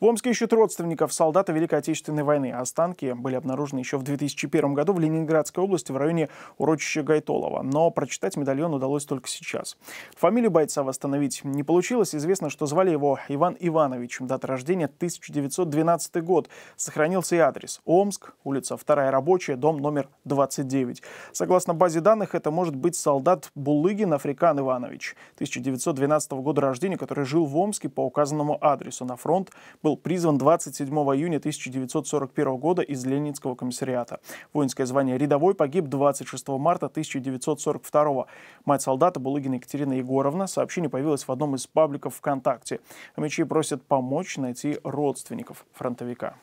В Омске ищут родственников солдата Великой Отечественной войны. Останки были обнаружены еще в 2001 году в Ленинградской области в районе урочища Гайтолова. Но прочитать медальон удалось только сейчас. Фамилию бойца восстановить не получилось. Известно, что звали его Иван Иванович. Дата рождения 1912 год. Сохранился и адрес. Омск, улица 2 Рабочая, дом номер 29. Согласно базе данных, это может быть солдат Булыгин Африкан Иванович, 1912 года рождения, который жил в Омске по указанному адресу. На фронт был был призван 27 июня 1941 года из Ленинского комиссариата. Воинское звание рядовой погиб 26 марта 1942 года. Мать солдата Булыгина Екатерина Егоровна. Сообщение появилось в одном из пабликов ВКонтакте. Мечи просят помочь найти родственников фронтовика.